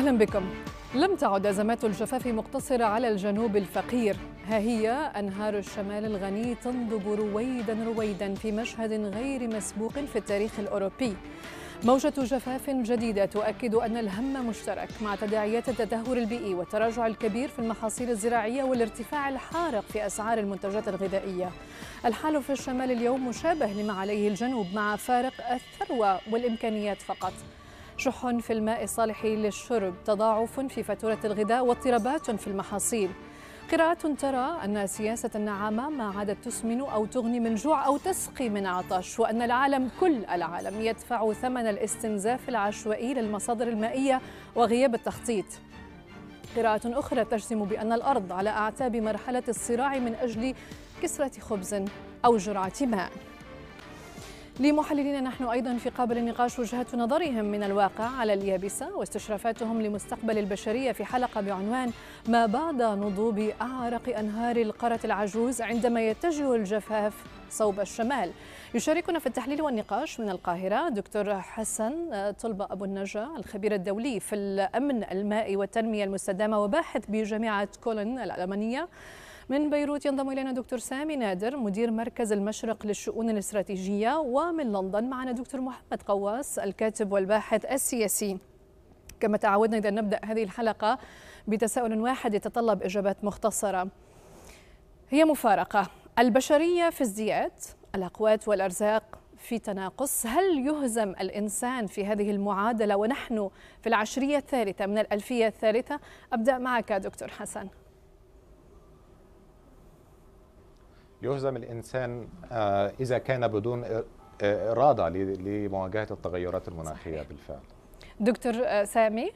أهلا بكم لم تعد أزمات الجفاف مقتصرة على الجنوب الفقير ها هي أنهار الشمال الغني تنضب رويدا رويدا في مشهد غير مسبوق في التاريخ الأوروبي موجة جفاف جديدة تؤكد أن الهم مشترك مع تداعيات التدهور البيئي والتراجع الكبير في المحاصيل الزراعية والارتفاع الحارق في أسعار المنتجات الغذائية الحال في الشمال اليوم مشابه لما عليه الجنوب مع فارق الثروة والإمكانيات فقط شح في الماء الصالح للشرب تضاعف في فاتورة الغذاء واضطرابات في المحاصيل قراءات ترى أن سياسة النعامة ما عادت تسمن أو تغني من جوع أو تسقي من عطش وأن العالم كل العالم يدفع ثمن الاستنزاف العشوائي للمصادر المائية وغياب التخطيط قراءة أخرى تجزم بأن الأرض على أعتاب مرحلة الصراع من أجل كسرة خبز أو جرعة ماء لمحللين نحن أيضا في قابل النقاش وجهة نظرهم من الواقع على اليابسة واستشرافاتهم لمستقبل البشرية في حلقة بعنوان ما بعد نضوب أعرق أنهار القارة العجوز عندما يتجه الجفاف صوب الشمال يشاركنا في التحليل والنقاش من القاهرة دكتور حسن طلبة أبو النجا الخبير الدولي في الأمن المائي والتنمية المستدامة وباحث بجامعة كولن الألمانية من بيروت ينضم إلينا دكتور سامي نادر مدير مركز المشرق للشؤون الاستراتيجية ومن لندن معنا دكتور محمد قواس الكاتب والباحث السياسي كما تعودنا إذا نبدأ هذه الحلقة بتساؤل واحد يتطلب إجابات مختصرة هي مفارقة البشرية في ازدياد الأقوات والأرزاق في تناقص هل يهزم الإنسان في هذه المعادلة ونحن في العشرية الثالثة من الألفية الثالثة أبدأ معك دكتور حسن يهزم الإنسان آه، إذا كان بدون آه، إرادة لمواجهة التغيرات المناخية صحيح. بالفعل دكتور آه، سامي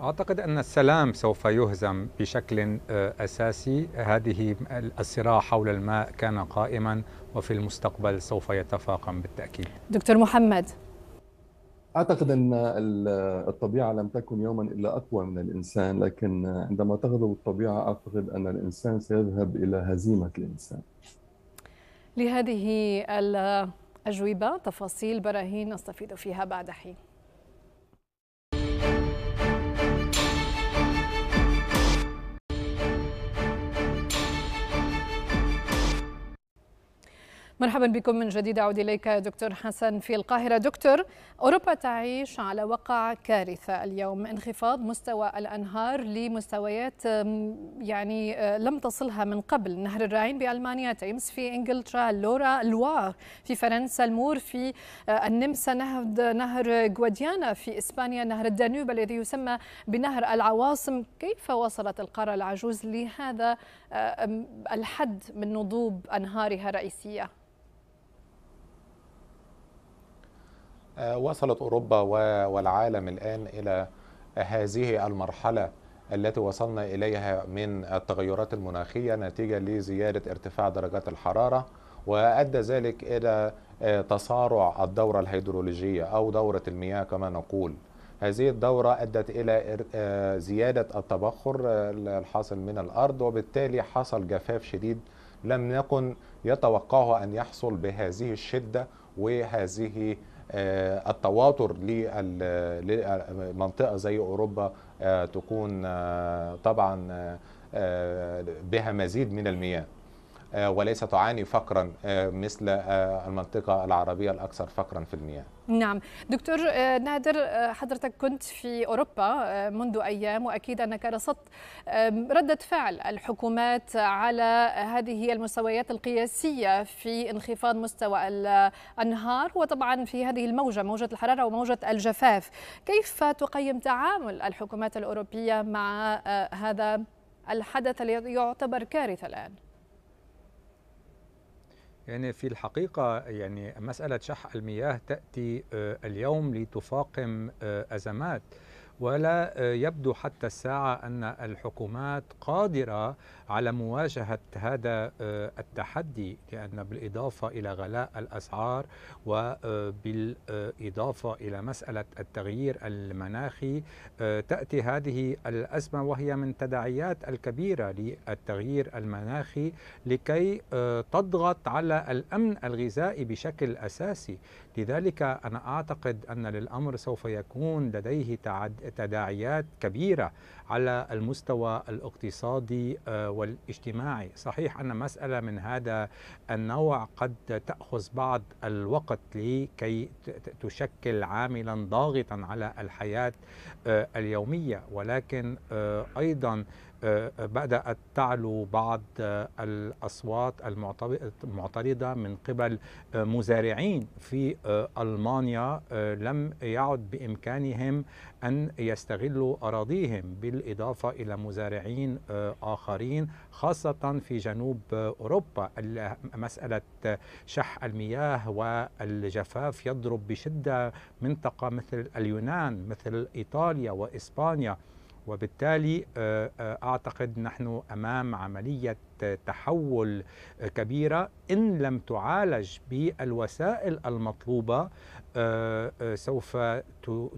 أعتقد أن السلام سوف يهزم بشكل أساسي هذه الصراع حول الماء كان قائما وفي المستقبل سوف يتفاقم بالتأكيد دكتور محمد اعتقد ان الطبيعه لم تكن يوما الا اقوى من الانسان لكن عندما تغضب الطبيعه اعتقد ان الانسان سيذهب الى هزيمه الانسان لهذه الاجوبه تفاصيل براهين نستفيد فيها بعد حين مرحبا بكم من جديد أعود إليك دكتور حسن في القاهرة دكتور أوروبا تعيش على وقع كارثة اليوم انخفاض مستوى الأنهار لمستويات يعني آه، لم تصلها من قبل نهر الراين بألمانيا تيمس في إنجلترا لورا الوار في فرنسا المور في آه، النمسا نهر, نهر جواديانا في إسبانيا نهر الدانوب الذي يسمى بنهر العواصم كيف وصلت القارة العجوز لهذا آه، الحد من نضوب أنهارها الرئيسية وصلت أوروبا والعالم الآن إلى هذه المرحلة التي وصلنا إليها من التغيرات المناخية نتيجة لزيادة ارتفاع درجات الحرارة وأدى ذلك إلى آه، تصارع الدورة الهيدرولوجية أو دورة المياه كما نقول هذه الدورة أدت إلى آه، زيادة التبخر آه، الحاصل من الأرض وبالتالي حصل جفاف شديد لم يكن يتوقعه أن يحصل بهذه الشدة وهذه آه، التواتر لمنطقه زي اوروبا آه، تكون آه، طبعا بها مزيد من المياه آه، وليس تعاني فقرا آه، مثل آه، المنطقة العربية الأكثر فقرا في المياه نعم دكتور نادر حضرتك كنت في أوروبا منذ أيام وأكيد أنك رصدت ردة فعل الحكومات على هذه المستويات القياسية في انخفاض مستوى الأنهار وطبعا في هذه الموجة موجة الحرارة وموجة الجفاف كيف تقيم تعامل الحكومات الأوروبية مع هذا الحدث الذي يعتبر كارثة الآن؟ يعني في الحقيقة يعني مسألة شح المياه تأتي آه، اليوم لتفاقم آه، أزمات ولا آه، يبدو حتى الساعة أن الحكومات قادرة على مواجهة هذا آه، التحدي لأن بالإضافة إلى غلاء الأسعار وبالإضافة آه، إلى مسألة التغيير المناخي تأتي هذه الأزمة وهي من تداعيات الكبيرة للتغيير المناخي لكي تضغط على الأمن الغذائي بشكل أساسي لذلك أنا أعتقد أن للأمر سوف يكون لديه تداعيات كبيرة على المستوى الاقتصادي آه، والاجتماعي صحيح أن مسألة من هذا النوع قد تأخذ بعض الوقت لكي تشكل عاملا ضاغطا على الحياة آه، اليومية ولكن آه، أيضا آه، بدأت تعلو بعض آه، الأصوات المعترضة من قبل آه، مزارعين في ألمانيا لم يعد بإمكانهم أن يستغلوا أراضيهم بالإضافة إلى مزارعين آخرين خاصة في جنوب أوروبا مسألة شح المياه والجفاف يضرب بشدة منطقة مثل اليونان مثل إيطاليا وإسبانيا وبالتالي آه، آه، اعتقد نحن امام عمليه تحول كبيره ان لم تعالج بالوسائل المطلوبه آه، آه، سوف نعم.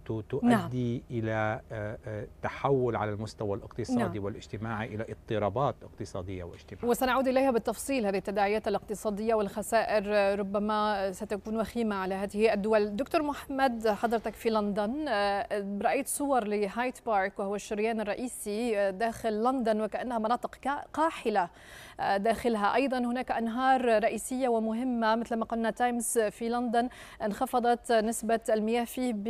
تؤدي نعم. إلى آه، تحول على المستوى الاقتصادي نعم. والاجتماعي إلى اضطرابات اقتصادية واجتماعية وسنعود إليها بالتفصيل هذه التداعيات الاقتصادية والخسائر ربما ستكون وخيمة على هذه الدول دكتور محمد حضرتك في لندن رأيت صور لهايت بارك وهو الشريان الرئيسي داخل لندن وكأنها مناطق قاحلة داخلها أيضا هناك أنهار رئيسية ومهمة مثل ما قلنا تايمز في لندن انخفضت نسبة المياه فيه ب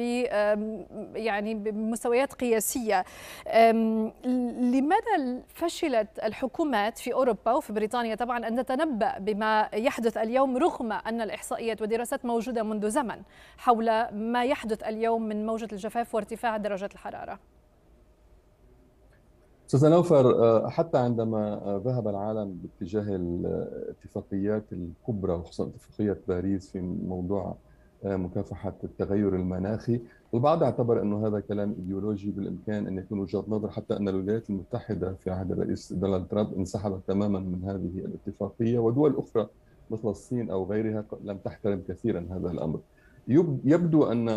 يعني بمستويات قياسية لماذا فشلت الحكومات في أوروبا وفي بريطانيا طبعا أن تتنبأ بما يحدث اليوم رغم أن الإحصائيات والدراسات موجودة منذ زمن حول ما يحدث اليوم من موجة الجفاف وارتفاع درجات الحرارة استاذ نوفر آه، حتى عندما آه، ذهب العالم باتجاه الاتفاقيات آه، الكبرى وخصوصا اتفاقيه باريس في موضوع مكافحه التغير المناخي، البعض اعتبر انه هذا كلام ايديولوجي بالامكان ان يكون وجهه نظر حتى ان الولايات المتحده في عهد الرئيس دونالد ترامب انسحبت تماما من هذه الاتفاقيه ودول اخرى مثل الصين او غيرها لم تحترم كثيرا هذا الامر. يبدو ان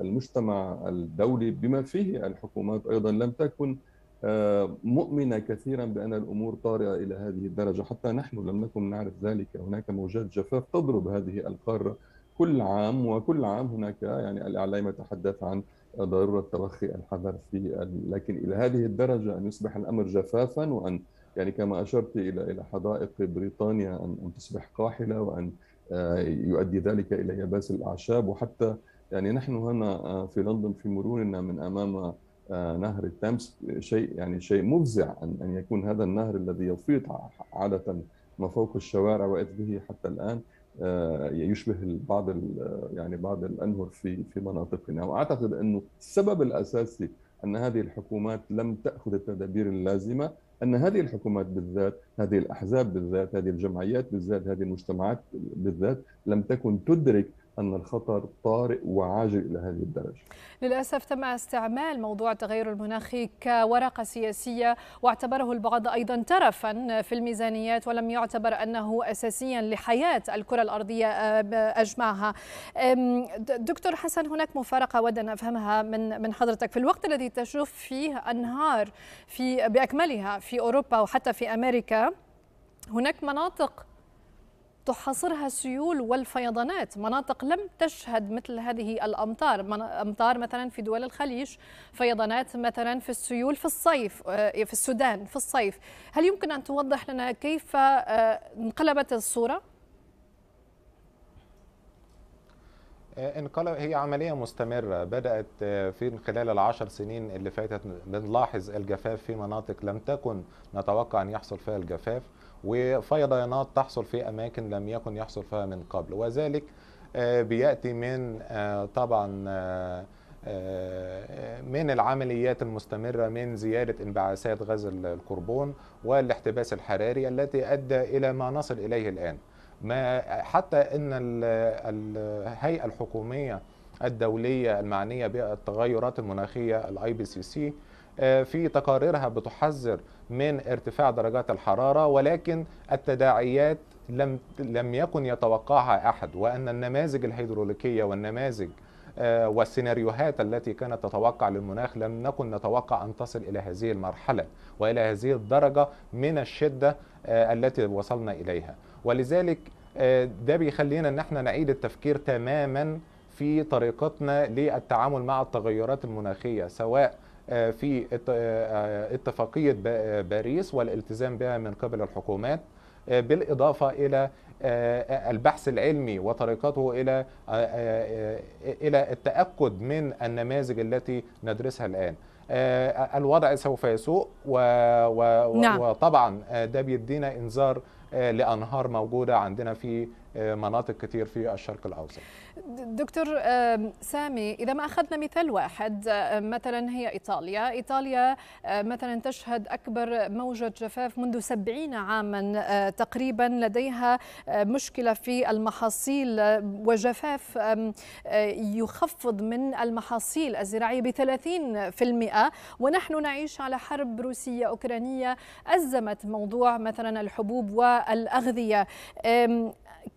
المجتمع الدولي بما فيه الحكومات ايضا لم تكن آه، مؤمنة كثيرا بأن الأمور طارئة إلى هذه الدرجة حتى نحن لم نكن نعرف ذلك هناك موجات جفاف تضرب هذه القارة كل عام وكل عام هناك يعني الإعلام يتحدث عن ضرورة تبخي الحذر في لكن إلى هذه الدرجة أن يصبح الأمر جفافا وأن يعني كما أشرت إلى إلى حدائق بريطانيا أن أن تصبح قاحلة وأن آه، يؤدي ذلك إلى يباس الأعشاب وحتى يعني نحن هنا آه، في لندن في مرورنا من أمام آه، نهر التمس شيء يعني شيء مفزع ان يكون هذا النهر الذي يفيض عاده ما فوق الشوارع واذ حتى الان آه، يشبه بعض يعني بعض الانهر في في مناطقنا واعتقد انه السبب الاساسي ان هذه الحكومات لم تاخذ التدابير اللازمه ان هذه الحكومات بالذات هذه الاحزاب بالذات هذه الجمعيات بالذات هذه المجتمعات بالذات لم تكن تدرك أن الخطر طارئ وعاجل إلى هذه الدرجة للأسف تم استعمال موضوع التغير المناخي كورقة سياسية واعتبره البعض أيضا ترفا في الميزانيات ولم يعتبر أنه أساسيا لحياة الكرة الأرضية آه، أجمعها دكتور حسن هناك مفارقة أود أن أفهمها من من حضرتك في الوقت الذي تشوف فيه أنهار في بأكملها في أوروبا وحتى في أمريكا هناك مناطق تحاصرها السيول والفيضانات مناطق لم تشهد مثل هذه الأمطار أمطار مثلا في دول الخليج فيضانات مثلا في السيول في الصيف آه، في السودان في الصيف هل يمكن أن توضح لنا كيف آه، انقلبت الصورة؟ آه، انقلب هي عملية مستمرة بدأت في خلال العشر سنين اللي فاتت بنلاحظ الجفاف في مناطق لم تكن نتوقع أن يحصل فيها الجفاف وفيضانات تحصل في أماكن لم يكن يحصل فيها من قبل وذلك آه، بيأتي من آه، طبعا آه، من العمليات المستمرة من زيادة انبعاثات غاز الكربون والاحتباس الحراري التي أدى إلى ما نصل إليه الآن ما حتى ان الهيئه الحكوميه الدوليه المعنيه بالتغيرات المناخيه الاي بي سي سي آه، في تقاريرها بتحذر من ارتفاع درجات الحراره ولكن التداعيات لم لم يكن يتوقعها احد وان النماذج الهيدروليكيه والنماذج آه، والسيناريوهات التي كانت تتوقع للمناخ لم نكن نتوقع ان تصل الى هذه المرحله والى هذه الدرجه من الشده آه، التي وصلنا اليها ولذلك ده بيخلينا ان احنا نعيد التفكير تماما في طريقتنا للتعامل مع التغيرات المناخيه سواء آه، في آه، آه، اتفاقية باريس والالتزام بها من قبل الحكومات بالإضافة إلى البحث العلمي وطريقته إلى إلى التأكد من النماذج التي ندرسها الآن الوضع سوف يسوء و... نعم. وطبعا ده بيدينا إنذار لأنهار موجودة عندنا في آه، مناطق كثير في الشرق الاوسط. دكتور سامي اذا ما اخذنا مثال واحد مثلا هي ايطاليا، ايطاليا مثلا تشهد اكبر موجه جفاف منذ 70 عاما تقريبا لديها مشكله في المحاصيل وجفاف يخفض من المحاصيل الزراعيه ب 30% ونحن نعيش على حرب روسيه اوكرانيه ازمت موضوع مثلا الحبوب والاغذيه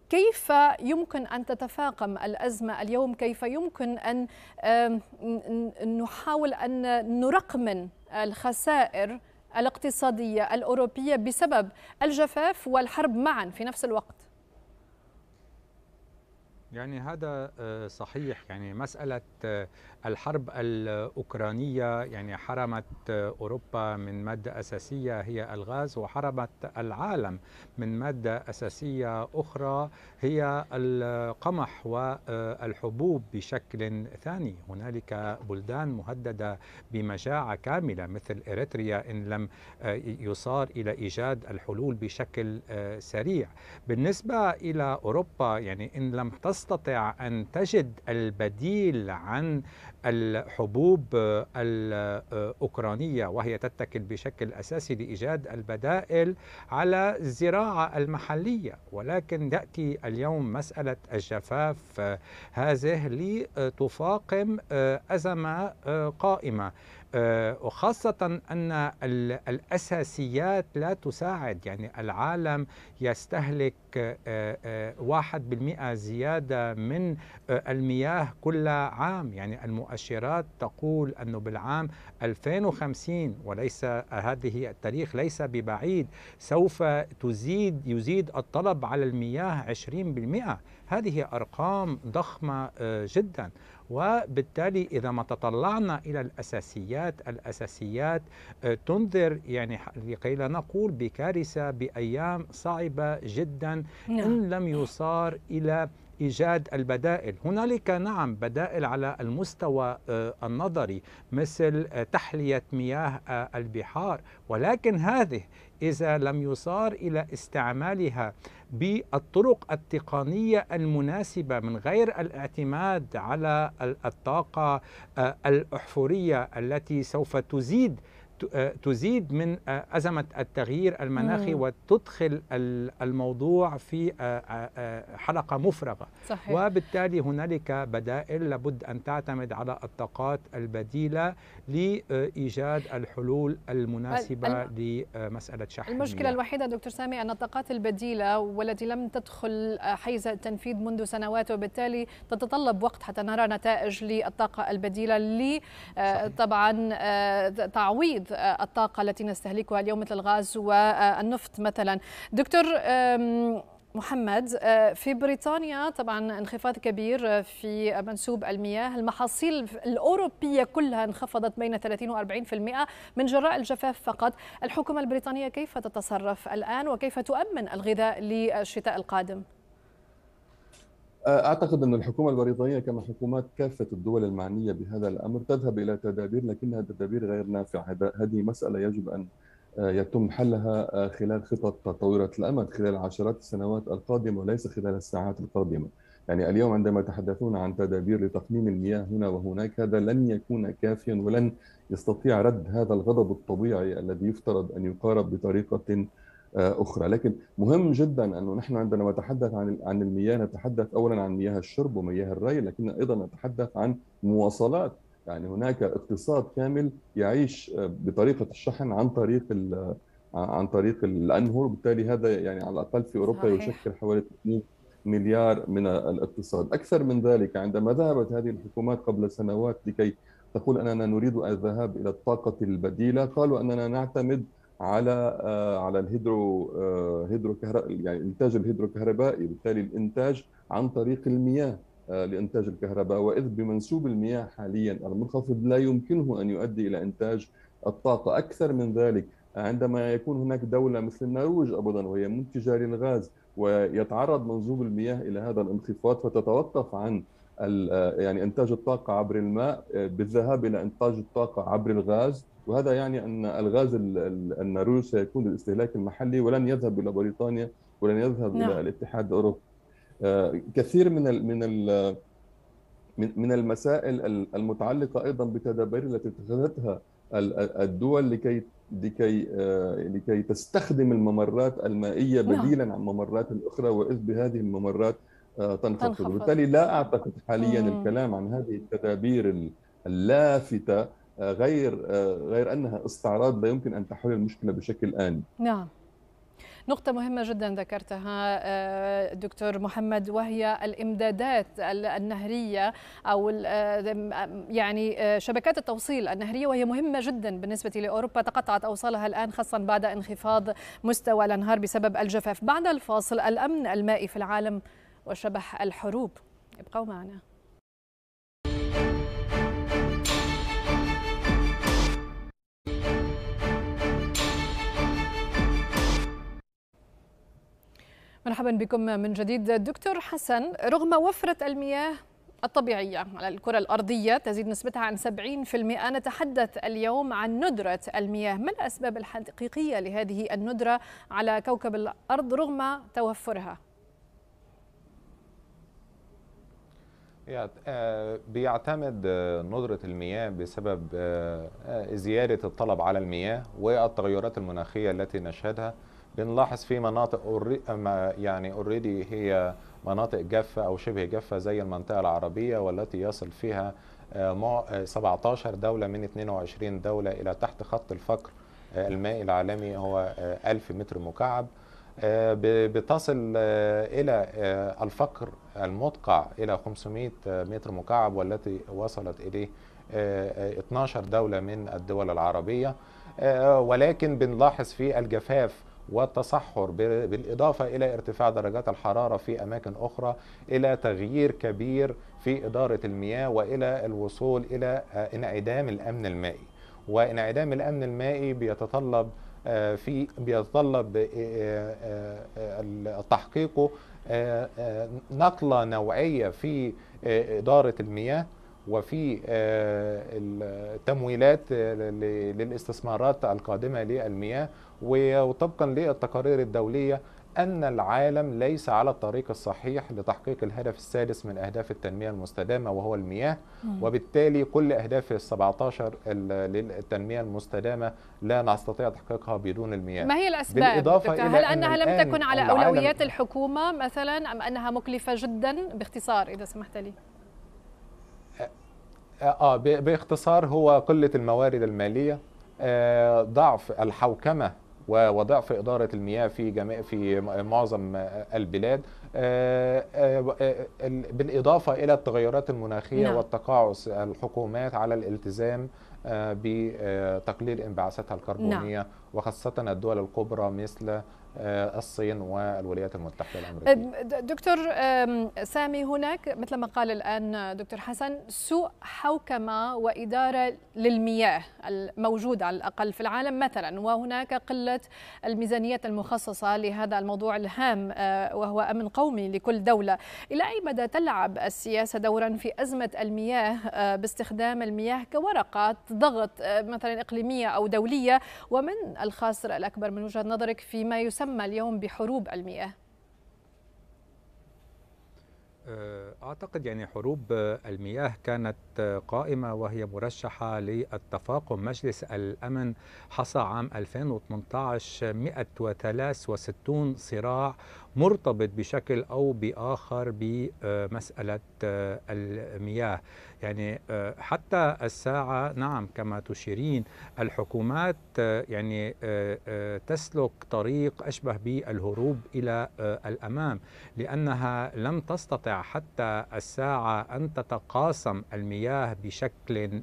كيف يمكن ان تتفاقم الازمه اليوم؟ كيف يمكن ان نحاول ان نرقمن الخسائر الاقتصاديه الاوروبيه بسبب الجفاف والحرب معا في نفس الوقت؟ يعني هذا آه، صحيح يعني مساله آه، الحرب الأوكرانية يعني حرمت أوروبا من مادة أساسية هي الغاز وحرمت العالم من مادة أساسية أخرى هي القمح والحبوب بشكل ثاني هنالك بلدان مهددة بمجاعة كاملة مثل إريتريا إن لم يصار إلى إيجاد الحلول بشكل سريع بالنسبة إلى أوروبا يعني إن لم تستطع أن تجد البديل عن الحبوب الأوكرانية وهي تتكل بشكل أساسي لإيجاد البدائل على الزراعة المحلية ولكن يأتي اليوم مسألة الجفاف آه، هذه لتفاقم آه، أزمة آه، قائمة آه، وخاصة أن الأساسيات لا تساعد يعني العالم يستهلك آه، آه، واحد بالمئة زيادة من المياه كل عام يعني المؤشرات تقول أنه بالعام 2050 وليس هذه التاريخ ليس ببعيد سوف تزيد يزيد الطلب على المياه 20% هذه أرقام ضخمة جدا وبالتالي إذا ما تطلعنا إلى الأساسيات الأساسيات آه، تنذر يعني لكي لا نقول بكارثة بأيام صعبة جدا نعم. إن لم يصار إلى ايجاد البدائل هنالك نعم بدائل على المستوى آه، النظري مثل آه، تحليه مياه البحار ولكن هذه إذا لم يصار إلى استعمالها بالطرق التقنية المناسبة من غير الاعتماد على الطاقة آه، الأحفورية التي سوف تزيد آه، تزيد من آه، أزمة التغيير المناخي مم. وتدخل الموضوع في آه، حلقة مفرغة صحيح. وبالتالي هنالك بدائل لابد أن تعتمد على الطاقات البديلة لإيجاد الحلول المناسبة لمسألة شحن المشكلة المياه. الوحيدة دكتور سامي أن الطاقات البديلة والتي لم تدخل حيز التنفيذ منذ سنوات وبالتالي تتطلب وقت حتى نرى نتائج للطاقة البديلة لطبعا تعويض الطاقه التي نستهلكها اليوم مثل الغاز والنفط مثلا دكتور محمد آه، في بريطانيا طبعا انخفاض كبير في منسوب المياه المحاصيل الأوروبية كلها انخفضت بين 30 و 40% من جراء الجفاف فقط الحكومة البريطانية كيف تتصرف الآن وكيف تؤمن الغذاء للشتاء القادم؟ اعتقد ان الحكومه البريطانيه كما حكومات كافه الدول المعنيه بهذا الامر تذهب الى تدابير لكنها تدابير غير نافعه هذه مساله يجب ان آه، يتم حلها آه، خلال خطط طويله الامد خلال عشرات السنوات القادمه وليس خلال الساعات القادمه يعني اليوم عندما يتحدثون عن تدابير لتقنين المياه هنا وهناك هذا لن يكون كافيا ولن يستطيع رد هذا الغضب الطبيعي الذي يفترض ان يقارب بطريقه آه، اخرى لكن مهم جدا انه نحن عندما نتحدث عن عن المياه نتحدث اولا عن مياه الشرب ومياه الري لكن ايضا نتحدث عن مواصلات يعني هناك اقتصاد كامل يعيش آه، بطريقه الشحن عن طريق آه، عن طريق الانهر وبالتالي هذا يعني على الاقل في اوروبا يشكل حوالي 2 مليار من الاقتصاد اكثر من ذلك عندما ذهبت هذه الحكومات قبل سنوات لكي تقول اننا نريد الذهاب الى الطاقه البديله قالوا اننا نعتمد على آه، على الهيدرو آه، هيدرو يعني انتاج الهيدروكهربائي وبالتالي الانتاج عن طريق المياه آه، لانتاج الكهرباء واذ بمنسوب المياه حاليا المنخفض لا يمكنه ان يؤدي الى انتاج الطاقه اكثر من ذلك عندما يكون هناك دوله مثل النرويج ابدا وهي منتجه للغاز ويتعرض منظوم المياه الى هذا الانخفاض فتتوقف عن آه، يعني انتاج الطاقه عبر الماء آه، بالذهاب الى انتاج الطاقه عبر الغاز وهذا يعني ان الغاز الناروي سيكون للاستهلاك المحلي ولن يذهب الى بريطانيا ولن يذهب نعم. الى الاتحاد الاوروبي آه، كثير من من من المسائل المتعلقه ايضا بالتدابير التي اتخذتها الدول لكي لكي لكي تستخدم الممرات المائيه نعم. بديلا عن الممرات الاخرى واذ بهذه الممرات آه، تنخفض وبالتالي لا أعتقد حاليا مم. الكلام عن هذه التدابير اللافتة آه، غير آه، غير أنها استعراض لا يمكن أن تحل المشكلة بشكل آني نعم نقطة مهمة جدا ذكرتها دكتور محمد وهي الامدادات النهرية او يعني شبكات التوصيل النهرية وهي مهمة جدا بالنسبة لاوروبا تقطعت اوصالها الان خاصة بعد انخفاض مستوى الانهار بسبب الجفاف، بعد الفاصل الامن المائي في العالم وشبح الحروب ابقوا معنا مرحبا بكم من جديد دكتور حسن رغم وفرة المياه الطبيعية على الكرة الأرضية تزيد نسبتها عن 70% نتحدث اليوم عن ندرة المياه ما الأسباب الحقيقية لهذه الندرة على كوكب الأرض رغم توفرها آه، بيعتمد آه، ندرة المياه بسبب آه، زيادة الطلب على المياه والتغيرات المناخية التي نشهدها بنلاحظ في مناطق يعني اوريدي هي مناطق جافة أو شبه جافة زي المنطقة العربية والتي يصل فيها 17 دولة من 22 دولة إلى تحت خط الفقر المائي العالمي هو 1000 متر مكعب آه، بتصل آه، إلى آه، الفقر المدقع إلى 500 متر مكعب والتي وصلت إليه 12 دولة من الدول العربية ولكن بنلاحظ في الجفاف والتصحر بالإضافة إلى ارتفاع درجات الحرارة في أماكن أخرى إلى تغيير كبير في إدارة المياه وإلى الوصول إلى انعدام الأمن المائي وانعدام الأمن المائي بيتطلب آه، في بيتطلب آه، آه، تحقيقه نقلة نوعية في إدارة المياه وفي التمويلات للاستثمارات القادمة للمياه وطبقا للتقارير الدولية أن العالم ليس على الطريق الصحيح لتحقيق الهدف السادس من أهداف التنمية المستدامة وهو المياه مم. وبالتالي كل أهداف ال 17 للتنمية المستدامة لا نستطيع تحقيقها بدون المياه ما هي الأسباب؟ بالإضافة إلى هل أنها لم تكن على أولويات الحكومة مثلا أم أنها مكلفة جدا باختصار إذا سمحت لي؟ اه باختصار هو قله الموارد الماليه آه، ضعف الحوكمه وضعف إدارة المياه في جميع في معظم البلاد آه، آه، بالإضافة إلى التغيرات المناخية نعم. والتقاعس الحكومات على الالتزام آه، بتقليل انبعاثاتها الكربونية نعم. وخاصة الدول الكبرى مثل آه، الصين والولايات المتحدة الأمريكية دكتور سامي هناك مثل ما قال الآن دكتور حسن سوء حوكمة وإدارة للمياه الموجودة على الأقل في العالم مثلا وهناك قلة الميزانيات المخصصة لهذا الموضوع الهام آه، وهو أمن قومي لكل دولة إلى أي مدى تلعب السياسة دورا في أزمة المياه آه، باستخدام المياه كورقة ضغط مثلا إقليمية أو دولية ومن الخاسر الأكبر من وجهة نظرك فيما يسمى تسمى اليوم بحروب المياه؟ آه، أعتقد يعني حروب آه، المياه كانت آه، قائمة وهي مرشحة للتفاقم مجلس الأمن حصى عام 2018 163 صراع مرتبط بشكل أو بآخر بمسألة آه، المياه يعني آه، حتى الساعة نعم كما تشيرين الحكومات آه، يعني تسلك طريق أشبه بالهروب إلى الأمام لأنها لم تستطع حتى الساعة أن تتقاسم المياه بشكل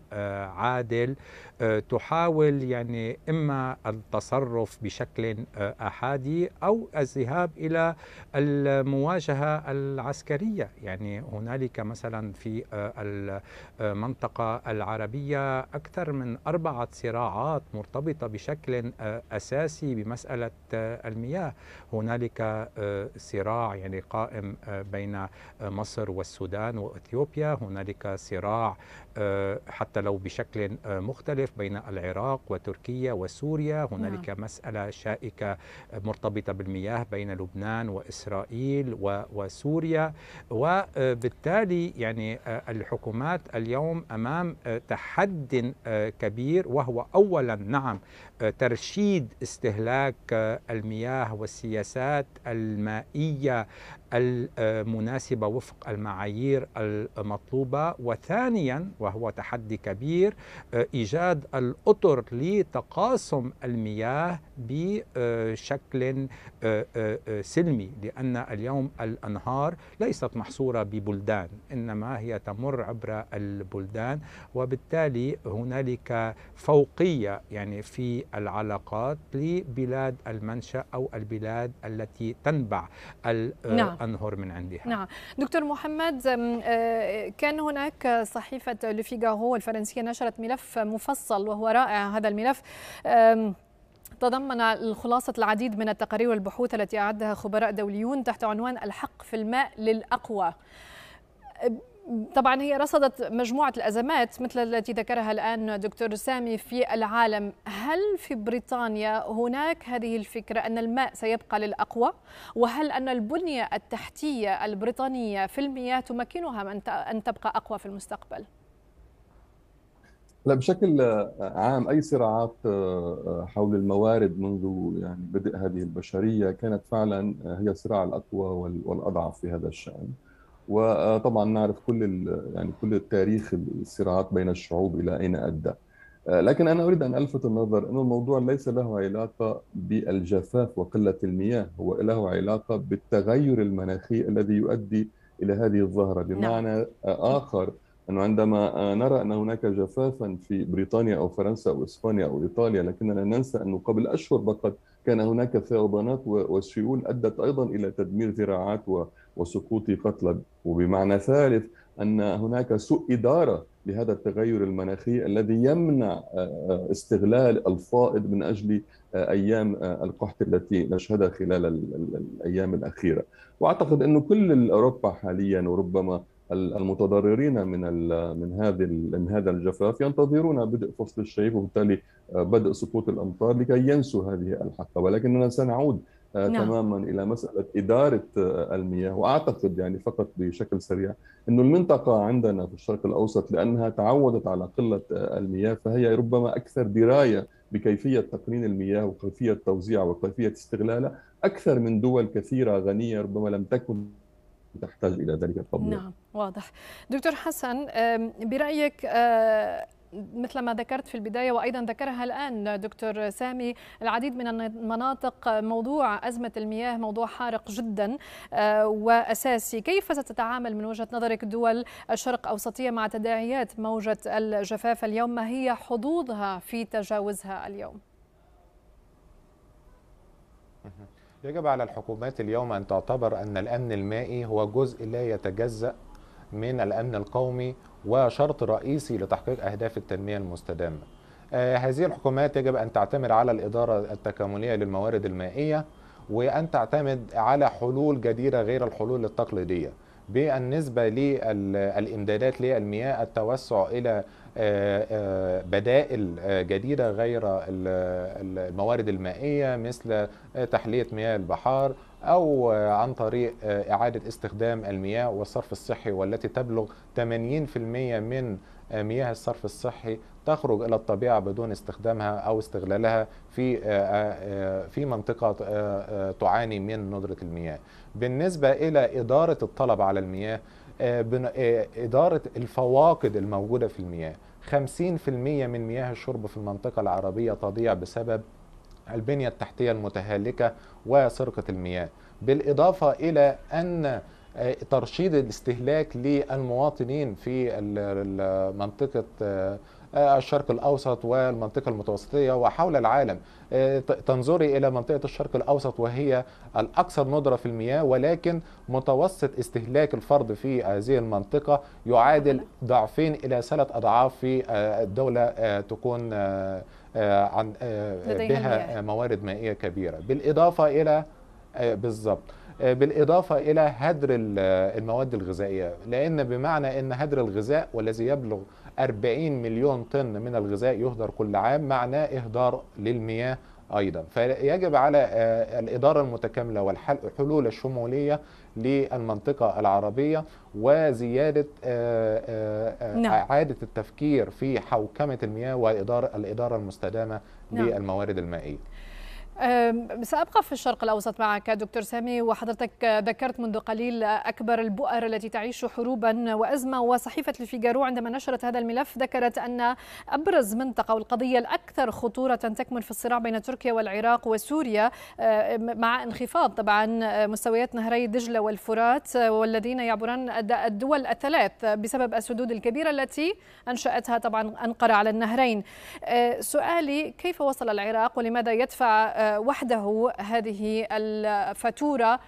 عادل آه، تحاول يعني إما التصرف بشكل آه، أحادي أو الذهاب إلى المواجهة العسكرية يعني هنالك مثلا في آه، المنطقة العربية أكثر من أربعة صراعات مرتبطة بشكل أساسي بمسألة المياه هنالك صراع يعني قائم بين مصر والسودان وأثيوبيا هنالك صراع آه، حتى لو بشكل آه، مختلف بين العراق وتركيا وسوريا هنالك نعم. مسألة شائكة مرتبطة بالمياه بين لبنان وإسرائيل وسوريا وبالتالي آه، يعني الحكومات اليوم أمام تحد كبير وهو أولا نعم ترشيد استهلاك المياه والسياسات المائية المناسبة وفق المعايير المطلوبة وثانيا وهو تحدي كبير آه، إيجاد الأطر لتقاسم المياه بشكل آه، آه، سلمي لأن اليوم الأنهار ليست محصورة ببلدان إنما هي تمر عبر البلدان وبالتالي هنالك فوقية يعني في العلاقات لبلاد المنشأ أو البلاد التي تنبع نعم. الأنهر من عندها نعم دكتور محمد كان هناك صحيفة لفيغارو الفرنسية نشرت ملف مفصل وهو رائع هذا الملف تضمن الخلاصة العديد من التقارير والبحوث التي أعدها خبراء دوليون تحت عنوان الحق في الماء للأقوى طبعا هي رصدت مجموعة الأزمات مثل التي ذكرها الآن دكتور سامي في العالم هل في بريطانيا هناك هذه الفكرة أن الماء سيبقى للأقوى وهل أن البنية التحتية البريطانية في المياه تمكنها أن تبقى أقوى في المستقبل؟ لا بشكل عام اي صراعات آه، آه، حول الموارد منذ يعني بدء هذه البشريه كانت فعلا آه، هي الصراع الاقوى والاضعف في هذا الشان وطبعا نعرف كل يعني كل التاريخ الصراعات بين الشعوب الى اين ادى لكن انا اريد ان الفت النظر ان الموضوع ليس له علاقه بالجفاف وقله المياه هو له علاقه بالتغير المناخي الذي يؤدي الى هذه الظاهره نعم. بمعنى اخر أنه عندما نرى أن هناك جفافا في بريطانيا أو فرنسا أو إسبانيا أو إيطاليا لكننا ننسى أنه قبل أشهر فقط كان هناك فيضانات وسيول أدت أيضا إلى تدمير زراعات وسقوط قتلى وبمعنى ثالث أن هناك سوء إدارة لهذا التغير المناخي الذي يمنع آه، آه، استغلال الفائض من اجل آه، ايام القحط التي نشهدها خلال الايام الاخيره واعتقد انه كل اوروبا حاليا وربما المتضررين من من هذه من هذا الجفاف ينتظرون بدء فصل الشتاء وبالتالي آه، بدء سقوط الامطار لكي ينسوا هذه الحقبه ولكننا سنعود آه، نعم. تماما الى مساله اداره آه، المياه واعتقد يعني فقط بشكل سريع انه المنطقه عندنا في الشرق الاوسط لانها تعودت على قله المياه فهي ربما اكثر درايه بكيفيه تقنين المياه وكيفيه توزيعها وكيفيه استغلالها اكثر من دول كثيره غنيه ربما لم تكن تحتاج الى ذلك التطبيق نعم واضح دكتور حسن برايك مثل ما ذكرت في البداية وأيضا ذكرها الآن دكتور سامي العديد من المناطق موضوع أزمة المياه موضوع حارق جدا وأساسي كيف ستتعامل من وجهة نظرك دول الشرق أوسطية مع تداعيات موجة الجفاف اليوم ما هي حظوظها في تجاوزها اليوم؟ يجب على الحكومات اليوم أن تعتبر أن الأمن المائي هو جزء لا يتجزأ من الأمن القومي وشرط رئيسي لتحقيق أهداف التنمية المستدامة آه، هذه الحكومات يجب أن تعتمد على الإدارة التكاملية للموارد المائية وأن تعتمد على حلول جديرة غير الحلول التقليدية بالنسبة للإمدادات للمياه التوسع إلى آه، آه، بدائل آه، جديدة غير الموارد المائية مثل تحلية مياه البحار أو عن طريق إعادة استخدام المياه والصرف الصحي والتي تبلغ 80% من مياه الصرف الصحي تخرج إلى الطبيعة بدون استخدامها أو استغلالها في في منطقة تعاني من ندرة المياه. بالنسبة إلى إدارة الطلب على المياه آه، آه، إدارة الفواقد الموجودة في المياه 50% من مياه الشرب في المنطقة العربية تضيع بسبب البنية التحتية المتهالكة وسرقة المياه بالإضافة إلى أن آه، ترشيد الاستهلاك للمواطنين في منطقة الشرق الاوسط والمنطقه المتوسطيه وحول العالم آه، تنظري الى منطقه الشرق الاوسط وهي الاكثر ندره في المياه ولكن متوسط استهلاك الفرد في هذه المنطقه يعادل ضعفين الى ثلاث اضعاف في آه، الدوله آه، تكون عن بها موارد مائيه كبيره بالاضافه الى بالظبط بالإضافة إلى هدر المواد الغذائية لأن بمعنى أن هدر الغذاء والذي يبلغ 40 مليون طن من الغذاء يهدر كل عام معناه إهدار للمياه ايضا فيجب على آه، الاداره المتكامله والحلول الشموليه للمنطقه العربيه وزياده آه، آه، نعم. اعاده التفكير في حوكمه المياه والاداره الاداره المستدامه نعم. للموارد المائيه سأبقى في الشرق الأوسط معك دكتور سامي وحضرتك ذكرت منذ قليل أكبر البؤر التي تعيش حروبا وأزمة وصحيفة الفيجارو عندما نشرت هذا الملف ذكرت أن أبرز منطقة والقضية الأكثر خطورة تكمن في الصراع بين تركيا والعراق وسوريا مع انخفاض طبعا مستويات نهري دجلة والفرات والذين يعبران الدول الثلاث بسبب السدود الكبيرة التي أنشأتها طبعا أنقرة على النهرين أه، سؤالي كيف وصل العراق ولماذا يدفع وحده هذه الفاتوره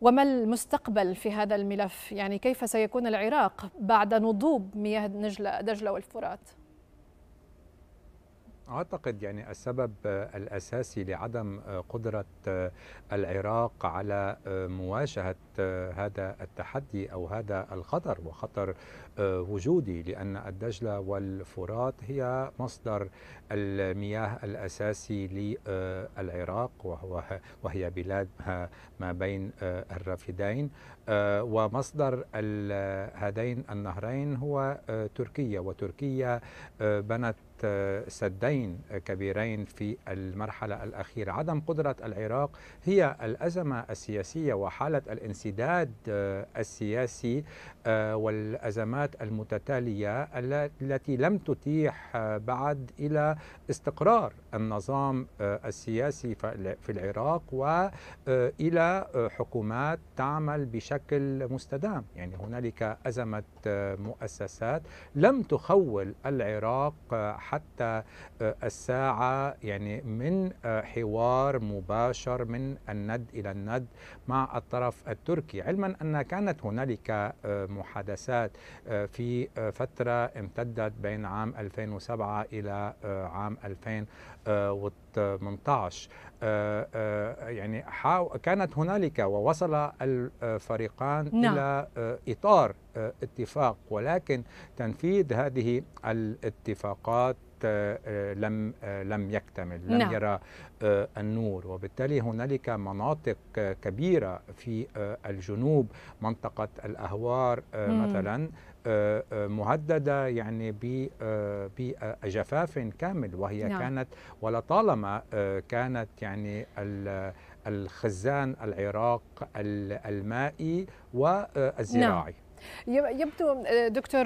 وما المستقبل في هذا الملف يعني كيف سيكون العراق بعد نضوب مياه دجله والفرات أعتقد يعني السبب آه، الأساسي لعدم آه، قدرة آه، العراق على مواجهة هذا التحدي أو هذا الخطر وخطر وجودي لأن الدجلة والفرات هي مصدر المياه الأساسي للعراق وهو وهي بلاد ما بين الرافدين ومصدر هذين النهرين هو تركيا وتركيا بنت سدين كبيرين في المرحلة الأخيرة عدم قدرة العراق هي الأزمة السياسية وحالة الانسداد آه، السياسي آه، والأزمات المتتالية التي لم تتيح آه، بعد إلى استقرار النظام السياسي في العراق وإلى حكومات تعمل بشكل مستدام يعني هنالك أزمة مؤسسات لم تخول العراق حتى آه، الساعة يعني من آه، حوار مباشر من الند إلى الند مع الطرف التركي علما أن كانت هنالك آه، محادثات في فترة امتدت بين عام 2007 إلى عام 2000 آه، و 18 آه، آه، يعني كانت هنالك ووصل الفريقان نعم. إلى إطار اتفاق ولكن تنفيذ هذه الاتفاقات لم لم يكتمل لم نعم. يرى النور وبالتالي هنالك مناطق كبيره في الجنوب منطقه الاهوار مثلا آه، آه، مهدده يعني آه، بجفاف كامل وهي نعم. كانت ولطالما كانت يعني الخزان العراق المائي نعم. والزراعي نعم. يبدو دكتور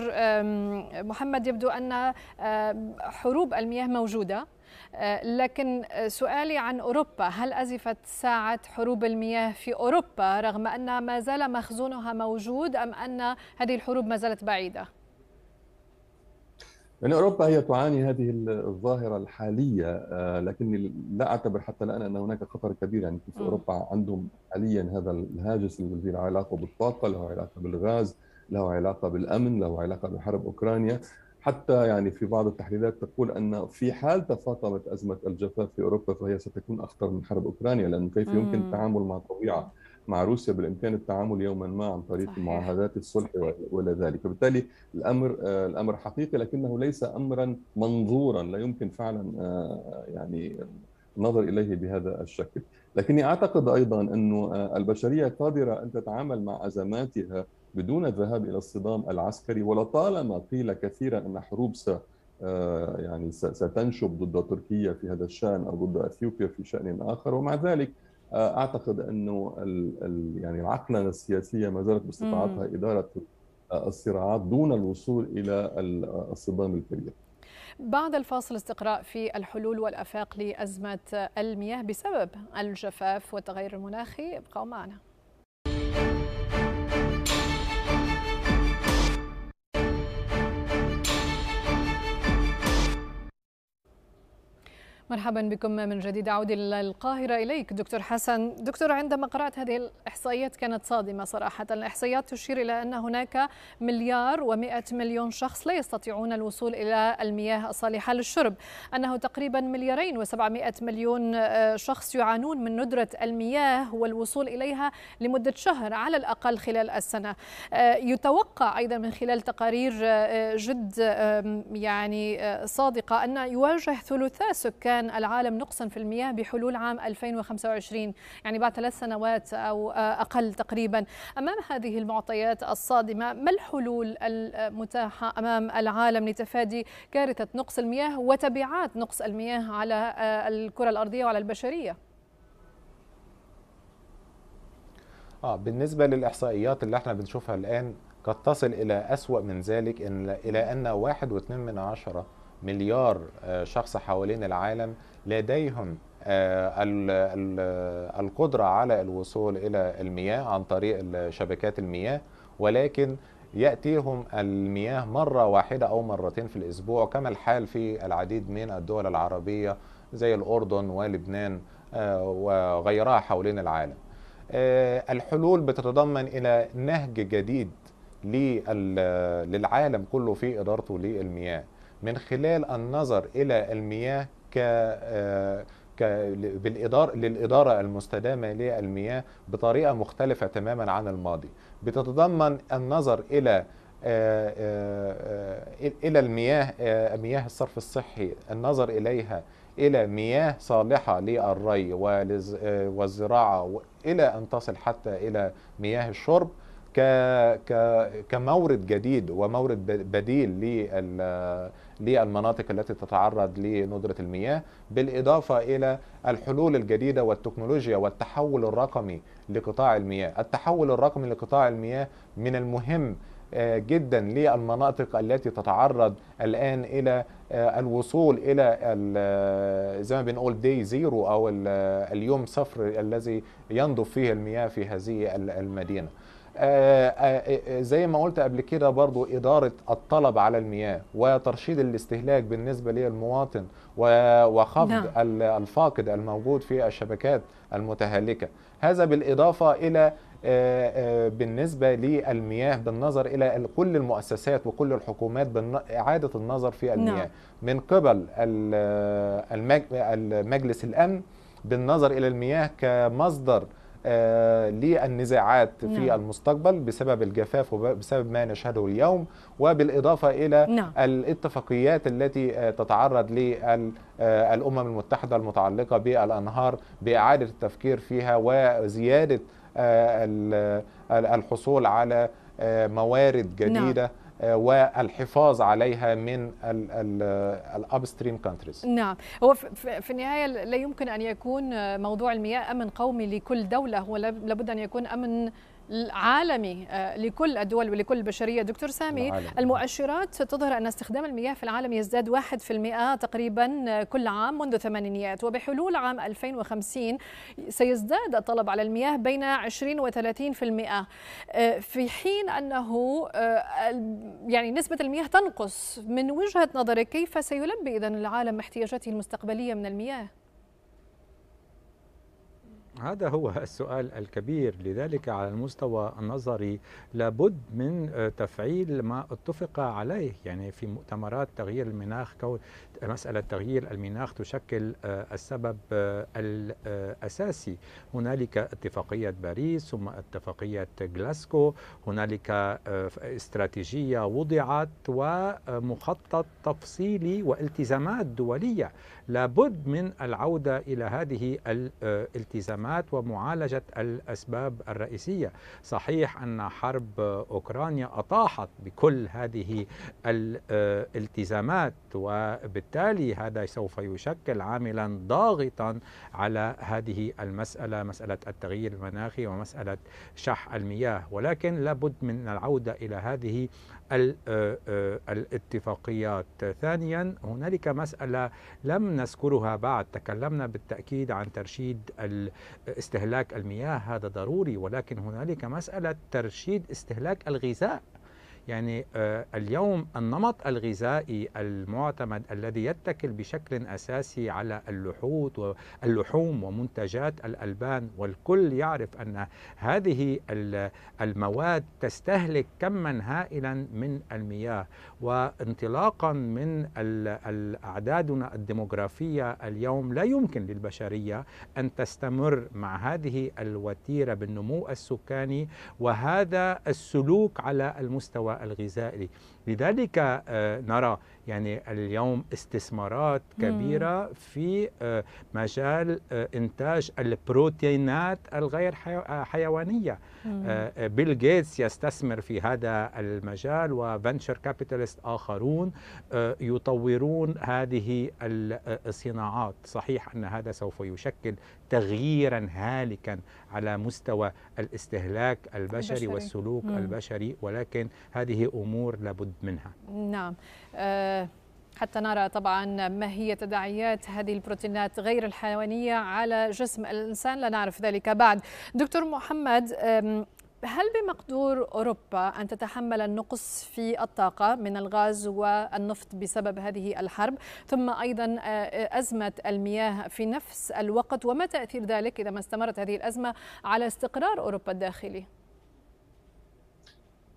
محمد يبدو ان حروب المياه موجوده آه، لكن سؤالي عن أوروبا هل أزفت ساعة حروب المياه في أوروبا رغم أن ما زال مخزونها موجود أم أن هذه الحروب ما زالت بعيدة؟ يعني أوروبا هي تعاني هذه الظاهرة الحالية آه، لكني لا أعتبر حتى الآن أن هناك خطر كبير يعني في أوروبا عندهم حاليا هذا الهاجس الذي له علاقة بالطاقة له علاقة بالغاز له علاقه بالامن له علاقه بحرب اوكرانيا حتى يعني في بعض التحليلات تقول ان في حال تفاقمت ازمه الجفاف في اوروبا فهي ستكون اخطر من حرب اوكرانيا لانه كيف يمكن التعامل مع الطبيعه مع روسيا بالامكان التعامل يوما ما عن طريق صحيح. معاهدات الصلح والى ذلك، وبالتالي الامر آه، الامر حقيقي لكنه ليس امرا منظورا لا يمكن فعلا آه، يعني النظر اليه بهذا الشكل، لكني اعتقد ايضا انه آه، البشريه قادره ان تتعامل مع ازماتها بدون الذهاب الى الصدام العسكري ولطالما قيل كثيرا ان حروب س آه، يعني ستنشب ضد تركيا في هذا الشان او ضد اثيوبيا في شان اخر ومع ذلك آه، اعتقد انه يعني العقلنه السياسيه ما زالت باستطاعتها اداره آه، الصراعات دون الوصول الى الصدام الكبير. بعد الفاصل استقراء في الحلول والافاق لازمه المياه بسبب الجفاف والتغير المناخي ابقوا معنا. مرحبا بكم من جديد أعود إلى القاهرة إليك دكتور حسن دكتور عندما قرأت هذه الإحصائيات كانت صادمة صراحة الإحصائيات تشير إلى أن هناك مليار ومائة مليون شخص لا يستطيعون الوصول إلى المياه الصالحة للشرب أنه تقريبا مليارين وسبعمائة مليون آه، شخص يعانون من ندرة المياه والوصول إليها لمدة شهر على الأقل خلال السنة آه، يتوقع أيضا من خلال تقارير آه، جد يعني صادقة أن يواجه ثلثا سكان كان العالم نقصا في المياه بحلول عام 2025 يعني بعد ثلاث سنوات أو أقل تقريبا أمام هذه المعطيات الصادمة ما الحلول المتاحة أمام العالم لتفادي كارثة نقص المياه وتبعات نقص المياه على الكرة الأرضية وعلى البشرية؟ آه بالنسبة للإحصائيات اللي احنا بنشوفها الآن قد تصل إلى أسوأ من ذلك إن إلى أن واحد واثنين من عشرة مليار آه، شخص حوالين العالم لديهم آه، القدرة على الوصول إلى المياه عن طريق شبكات المياه ولكن يأتيهم المياه مرة واحدة أو مرتين في الأسبوع كما الحال في العديد من الدول العربية زي الأردن ولبنان آه، وغيرها حوالين العالم الحلول بتتضمن إلى نهج جديد للعالم كله في إدارته للمياه من خلال النظر إلى المياه ك آه، بالإدارة للإدارة المستدامة للمياه بطريقة مختلفة تماما عن الماضي بتتضمن النظر إلى آه، آه، إلى المياه مياه الصرف الصحي النظر إليها إلى مياه صالحة للري والزراعة إلى أن تصل حتى إلى مياه الشرب كمورد جديد ومورد بديل لل للمناطق التي تتعرض لندرة المياه بالإضافة إلى الحلول الجديدة والتكنولوجيا والتحول الرقمي لقطاع المياه التحول الرقمي لقطاع المياه من المهم آه، جدا للمناطق التي تتعرض الان الى آه، الوصول الى آه، زي ما بنقول دي زيرو او اليوم صفر الذي ينضف فيه المياه في هذه المدينه آه، آه، آه، زي ما قلت قبل كده برضو إدارة الطلب على المياه وترشيد الاستهلاك بالنسبة للمواطن وخفض نعم. الفاقد الموجود في الشبكات المتهالكة هذا بالإضافة إلى بالنسبة للمياه بالنظر إلى كل المؤسسات وكل الحكومات إعادة النظر في المياه نعم. من قبل المجلس الأمن بالنظر إلى المياه كمصدر آه، للنزاعات في نعم. المستقبل بسبب الجفاف وبسبب ما نشهده اليوم وبالإضافة إلى نعم. الاتفاقيات التي آه، تتعرض للأمم آه، المتحدة المتعلقة بالأنهار بإعادة التفكير فيها وزيادة الحصول على موارد نعم. جديدة نعم. والحفاظ عليها من الابستريم كونتريز نعم هو في النهايه لا يمكن ان يكون موضوع المياه امن قومي لكل دوله هو لابد ان يكون امن عالمي آه، لكل الدول ولكل البشرية دكتور سامي العالم. المؤشرات تظهر أن استخدام المياه في العالم يزداد 1% تقريبا آه، كل عام منذ الثمانينيات وبحلول عام 2050 سيزداد الطلب على المياه بين 20 و 30% في حين أنه آه، يعني نسبة المياه تنقص من وجهة نظرك كيف سيلبي إذا العالم احتياجاته المستقبلية من المياه؟ هذا هو السؤال الكبير لذلك على المستوى النظري لابد من آه، تفعيل ما اتفق عليه يعني في مؤتمرات تغيير المناخ كون مسألة تغيير المناخ تشكل آه، السبب آه، الأساسي هنالك اتفاقية باريس ثم اتفاقية جلاسكو هنالك استراتيجية وضعت ومخطط تفصيلي والتزامات دولية لابد من العودة إلى هذه الالتزامات الجماعات ومعالجة الأسباب الرئيسية صحيح أن حرب أوكرانيا أطاحت بكل هذه الالتزامات وبالتالي هذا سوف يشكل عاملا ضاغطا على هذه المسألة مسألة التغيير المناخي ومسألة شح المياه ولكن لابد من العودة إلى هذه آه، آه، الاتفاقيات ثانيا هنالك مسألة لم نذكرها بعد تكلمنا بالتأكيد عن ترشيد استهلاك المياه هذا ضروري ولكن هنالك مسألة ترشيد استهلاك الغذاء يعني آه، اليوم النمط الغذائي المعتمد الذي يتكل بشكل أساسي على اللحوت واللحوم ومنتجات الألبان والكل يعرف أن هذه المواد تستهلك كما هائلا من المياه وانطلاقا من أعدادنا الديموغرافية اليوم لا يمكن للبشرية أن تستمر مع هذه الوتيرة بالنمو السكاني وهذا السلوك على المستوى الغذائي لذلك آه، نرى يعني اليوم استثمارات كبيرة في آه، مجال آه، إنتاج البروتينات الغير حيوانية بيل جيتس يستثمر في هذا المجال وفنشر كابيتالست آخرون يطورون هذه الصناعات صحيح أن هذا سوف يشكل تغييرا هالكا على مستوى الاستهلاك البشري, البشري. والسلوك مم. البشري ولكن هذه أمور لابد السبب منها نعم آه، حتى نرى طبعا ما هي تداعيات هذه البروتينات غير الحيوانية على جسم الإنسان لا نعرف ذلك بعد دكتور محمد هل بمقدور أوروبا أن تتحمل النقص في الطاقة من الغاز والنفط بسبب هذه الحرب ثم أيضا آه، أزمة المياه في نفس الوقت وما تأثير ذلك إذا ما استمرت هذه الأزمة على استقرار أوروبا الداخلي؟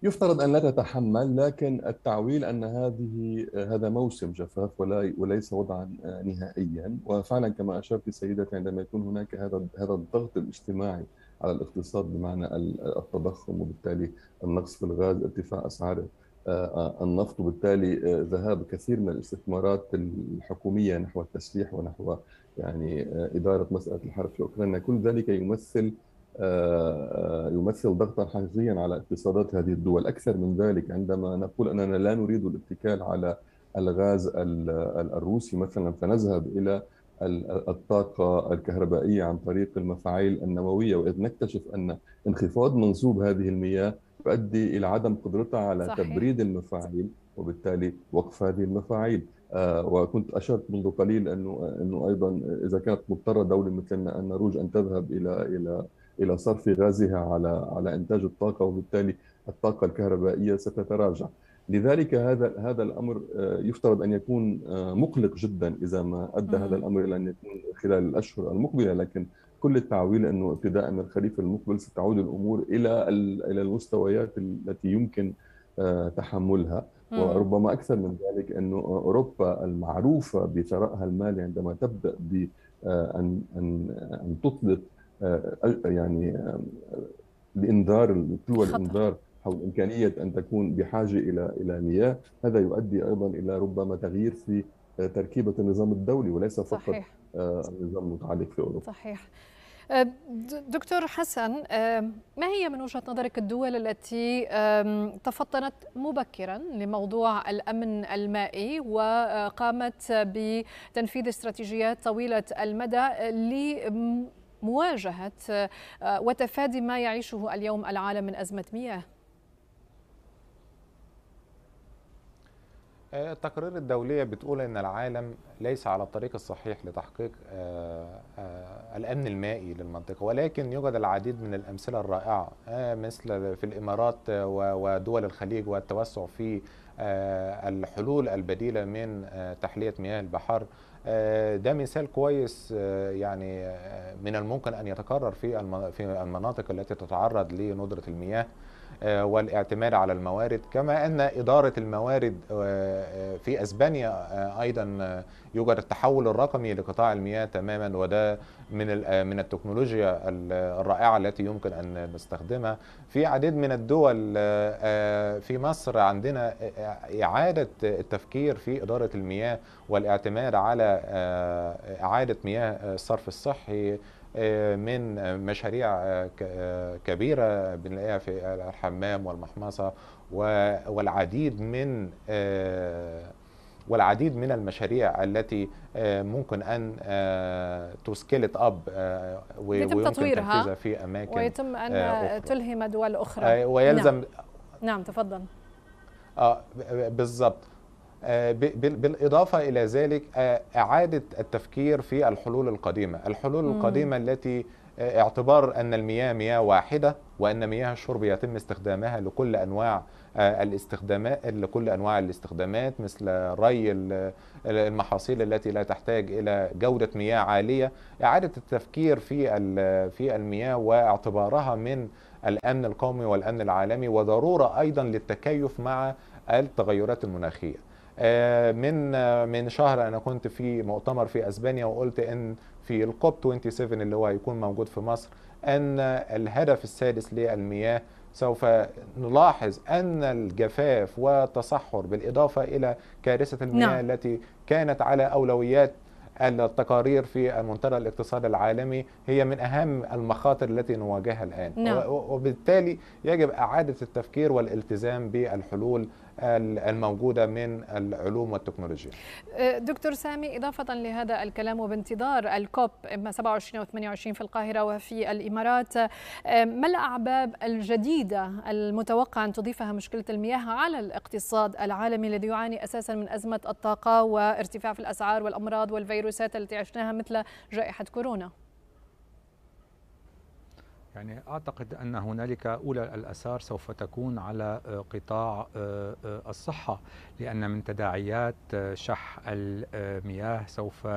يفترض ان لا تتحمل لكن التعويل ان هذه هذا موسم جفاف ولا وليس وضعا نهائيا وفعلا كما اشرت سيدتي عندما يكون هناك هذا هذا الضغط الاجتماعي على الاقتصاد بمعنى التضخم وبالتالي النقص في الغاز ارتفاع اسعار آه، النفط وبالتالي آه، ذهاب كثير من الاستثمارات الحكوميه نحو التسليح ونحو يعني آه، اداره مساله الحرب في اوكرانيا كل ذلك يمثل آه، آه، يمثل ضغطا حقيقيا على اقتصادات هذه الدول أكثر من ذلك عندما نقول أننا لا نريد الاتكال على الغاز الروسي مثلا فنذهب إلى الطاقة الكهربائية عن طريق المفاعيل النووية وإذ نكتشف أن انخفاض منسوب هذه المياه يؤدي إلى عدم قدرتها على صحيح. تبريد المفاعيل وبالتالي وقف هذه المفاعيل آه، وكنت أشرت منذ قليل أنه, أنه أيضا إذا كانت مضطرة دولة مثلنا نروج أن تذهب إلى إلى الى صرف غازها على على انتاج الطاقه وبالتالي الطاقه الكهربائيه ستتراجع. لذلك هذا هذا الامر آه، يفترض ان يكون آه، مقلق جدا اذا ما ادى هذا الامر الى ان يكون خلال الاشهر المقبله لكن كل التعويل انه ابتداء من الخريف المقبل ستعود الامور الى الى المستويات التي يمكن آه، تحملها وربما اكثر من ذلك انه اوروبا المعروفه بثرائها المالي عندما تبدا بان ان ان تطلق آه، يعني الانذار قوى الانذار حول امكانيه ان تكون بحاجه الى الى مياه هذا يؤدي ايضا الى ربما تغيير في آه، تركيبه النظام الدولي وليس فقط صحيح. آه، النظام المتعلق في اوروبا صحيح دكتور حسن ما هي من وجهه نظرك الدول التي تفطنت مبكرا لموضوع الامن المائي وقامت بتنفيذ استراتيجيات طويله المدى مواجهة آه، وتفادي ما يعيشه اليوم العالم من أزمة مياه؟ آه، التقارير الدولية بتقول أن العالم ليس على الطريق الصحيح لتحقيق آه، الأمن المائي للمنطقة ولكن يوجد العديد من الأمثلة الرائعة مثل في الإمارات ودول الخليج والتوسع في الحلول البديلة من تحلية مياه البحر آه، ده مثال كويس آه، يعني آه، من الممكن ان يتكرر في في المناطق التي تتعرض لندره المياه والاعتماد على الموارد كما ان اداره الموارد في اسبانيا ايضا يوجد التحول الرقمي لقطاع المياه تماما وده من آه، من التكنولوجيا الرائعه التي يمكن ان نستخدمها في عديد من الدول آه، آه، في مصر عندنا اعاده التفكير في اداره المياه والاعتماد على اعاده مياه الصرف الصحي من مشاريع كبيرة بنلاقيها في الحمام والمحمصة والعديد من والعديد من المشاريع التي آه، ممكن ان آه، تسكلت اب آه، ويتم تطويرها في اماكن ويتم ان أخرى. تلهم دول اخرى ويلزم نعم, نعم تفضل اه بالضبط بالاضافه الى ذلك اعاده التفكير في الحلول القديمه الحلول القديمه التي اعتبار أن المياه مياه واحدة وأن مياه الشرب يتم استخدامها لكل أنواع آه، الاستخدامات لكل انواع الاستخدامات مثل ري المحاصيل التي لا تحتاج الى جوده مياه عاليه اعاده التفكير في في المياه واعتبارها من الامن القومي والامن العالمي وضروره ايضا للتكيف مع التغيرات المناخيه آه، من آه، من شهر انا كنت في مؤتمر في اسبانيا وقلت ان في الكوب 27 اللي هو هيكون موجود في مصر ان الهدف السادس للمياه سوف نلاحظ ان الجفاف والتصحر بالاضافه الى كارثه المياه نعم. التي كانت على اولويات التقارير في المنتدى الاقتصادي العالمي هي من اهم المخاطر التي نواجهها الان نعم. وبالتالي يجب اعاده التفكير والالتزام بالحلول الموجودة من العلوم والتكنولوجيا أه، دكتور سامي إضافة لهذا الكلام وبانتظار الكوب إما 27 أو 28 في القاهرة وفي الإمارات أه، ما الأعباب الجديدة المتوقع أن تضيفها مشكلة المياه على الاقتصاد العالمي الذي يعاني أساسا من أزمة الطاقة وارتفاع في الأسعار والأمراض والفيروسات التي عشناها مثل جائحة كورونا يعني اعتقد ان هنالك اولى الاثار سوف تكون على آه، قطاع آه، آه، الصحه لان من تداعيات شح المياه سوف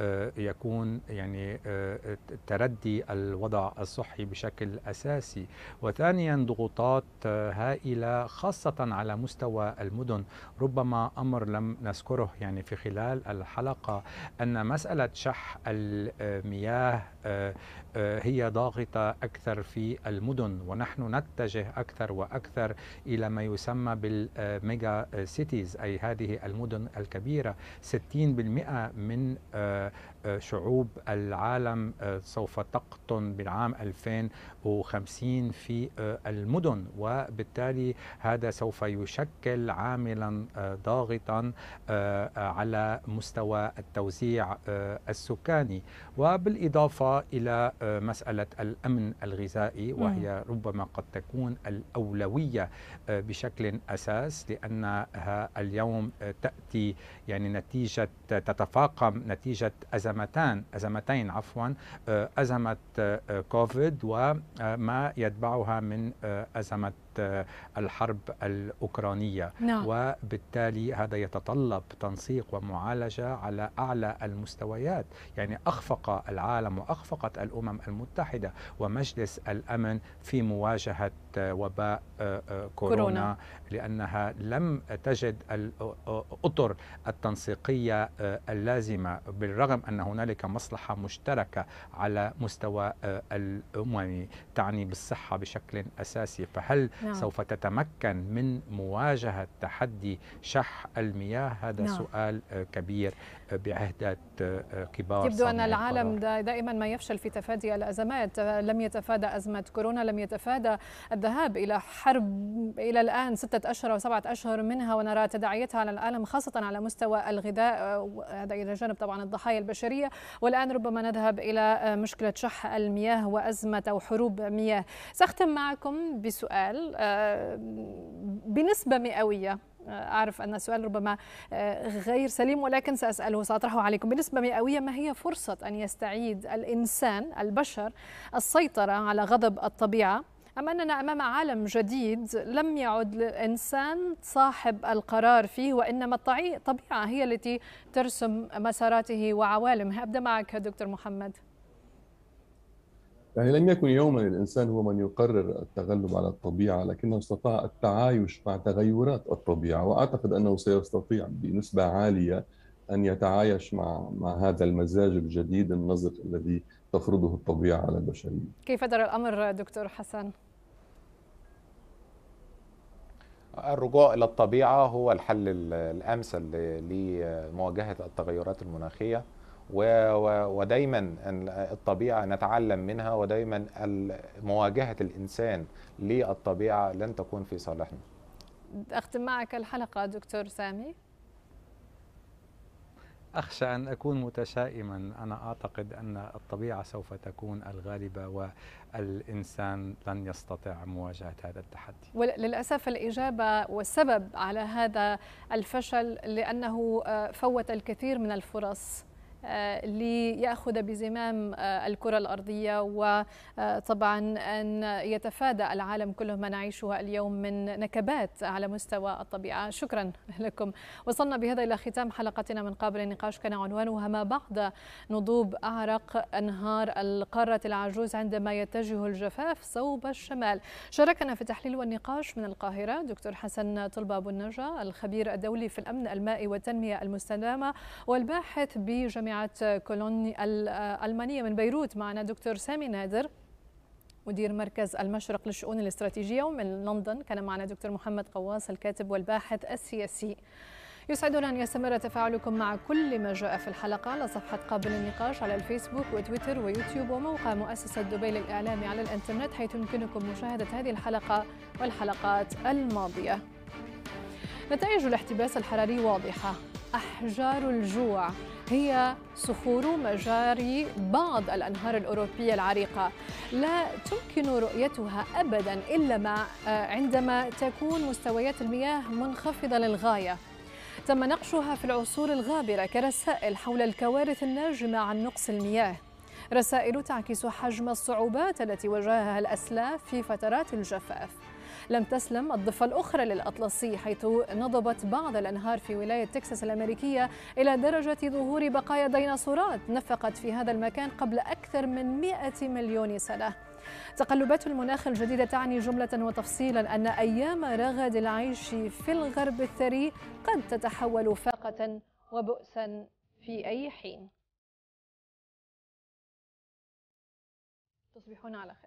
آه، يكون يعني آه، تردي الوضع الصحي بشكل أساسي وثانيا ضغوطات آه، هائلة خاصة على مستوى المدن ربما أمر لم نذكره يعني في خلال الحلقة أن مسألة شح المياه هي ضاغطة أكثر في المدن ونحن نتجه أكثر وأكثر إلى ما يسمى بالميجا سيتيز أي هذه المدن الكبيرة 60% من uh, آه، شعوب العالم آه، سوف تقطن بالعام 2050 في آه، المدن وبالتالي هذا سوف يشكل عاملا ضاغطا على مستوى التوزيع السكاني وبالإضافة إلى مسألة الأمن الغذائي وهي ربما قد تكون الأولوية بشكل أساس لأنها اليوم تأتي يعني نتيجة تتفاقم نتيجة أزمة أزمتان أزمتين عفوا آه، أزمة آه، آه، كوفيد وما يتبعها من أزمة الحرب الأوكرانية نعم. وبالتالي هذا يتطلب تنسيق ومعالجة على أعلى المستويات يعني أخفق العالم وأخفقت الأمم المتحدة ومجلس الأمن في مواجهة وباء آه، آه، كورونا, كورونا. لأنها لم تجد الأطر آه، التنسيقية اللازمة بالرغم أن هنالك مصلحة مشتركة على مستوى الأممي تعني بالصحة بشكل أساسي فهل نعم. سوف تتمكن من مواجهة تحدي شح المياه هذا نعم. سؤال كبير بعهدات آه، كبار يبدو أن العالم دائما ما يفشل في تفادي الأزمات آه، لم يتفادى أزمة كورونا لم يتفادى الذهاب إلى حرب إلى الآن ستة أشهر أو سبعة أشهر منها ونرى تداعيتها على العالم خاصة على مستوى الغذاء آه، هذا إلى جانب طبعا الضحايا البشرية والآن ربما نذهب إلى مشكلة شح المياه وأزمة أو حروب مياه سأختم معكم بسؤال آه، بنسبة مئوية آه، أعرف أن السؤال ربما آه، غير سليم ولكن سأسأله سأطرحه عليكم بنسبة مئوية ما هي فرصة أن يستعيد الإنسان البشر السيطرة على غضب الطبيعة أم أننا أمام عالم جديد لم يعد الإنسان صاحب القرار فيه وإنما الطبيعة هي التي ترسم مساراته وعوالمها أبدأ معك دكتور محمد يعني لم يكن يوما الانسان هو من يقرر التغلب على الطبيعه لكنه استطاع التعايش مع تغيرات الطبيعه واعتقد انه سيستطيع بنسبه عاليه ان يتعايش مع مع هذا المزاج الجديد النظر الذي تفرضه الطبيعه على البشريه. كيف ترى الامر دكتور حسن؟ الرجوع الى الطبيعه هو الحل الامثل لمواجهه التغيرات المناخيه. ودايما الطبيعه نتعلم منها ودايما مواجهه الانسان للطبيعه لن تكون في صالحنا. اختم معك الحلقه دكتور سامي. أخشى أن أكون متشائما أنا أعتقد أن الطبيعة سوف تكون الغالبة والإنسان لن يستطيع مواجهة هذا التحدي وللأسف الإجابة والسبب على هذا الفشل لأنه آه، فوت الكثير من الفرص آه، ليأخذ بزمام آه، الكرة الأرضية وطبعا أن يتفادى العالم كله ما نعيشه اليوم من نكبات على مستوى الطبيعة شكرا لكم وصلنا بهذا إلى ختام حلقتنا من قابل النقاش كان عنوانها ما بعد نضوب أعرق أنهار القارة العجوز عندما يتجه الجفاف صوب الشمال شاركنا في تحليل والنقاش من القاهرة دكتور حسن طلبة أبو النجا الخبير الدولي في الأمن المائي والتنمية المستدامة والباحث بجمع جامعة كولون الألمانية من بيروت معنا دكتور سامي نادر مدير مركز المشرق للشؤون الاستراتيجية ومن لندن كان معنا دكتور محمد قواص الكاتب والباحث السياسي يسعدنا أن يستمر تفاعلكم مع كل ما جاء في الحلقة على صفحة قابل النقاش على الفيسبوك وتويتر ويوتيوب وموقع مؤسسة دبي للإعلام على الإنترنت حيث يمكنكم مشاهدة هذه الحلقة والحلقات الماضية نتائج الاحتباس الحراري واضحة أحجار الجوع هي صخور مجاري بعض الأنهار الأوروبية العريقة لا تمكن رؤيتها أبدا إلا مع آه، عندما تكون مستويات المياه منخفضة للغاية تم نقشها في العصور الغابرة كرسائل حول الكوارث الناجمة عن نقص المياه رسائل تعكس حجم الصعوبات التي واجهها الأسلاف في فترات الجفاف لم تسلم الضفة الأخرى للأطلسي حيث نضبت بعض الأنهار في ولاية تكساس الأمريكية إلى درجة ظهور بقايا ديناصورات نفقت في هذا المكان قبل أكثر من 100 مليون سنة تقلبات المناخ الجديدة تعني جملة وتفصيلا أن أيام رغد العيش في الغرب الثري قد تتحول فاقة وبؤسا في أي حين تصبحون على خير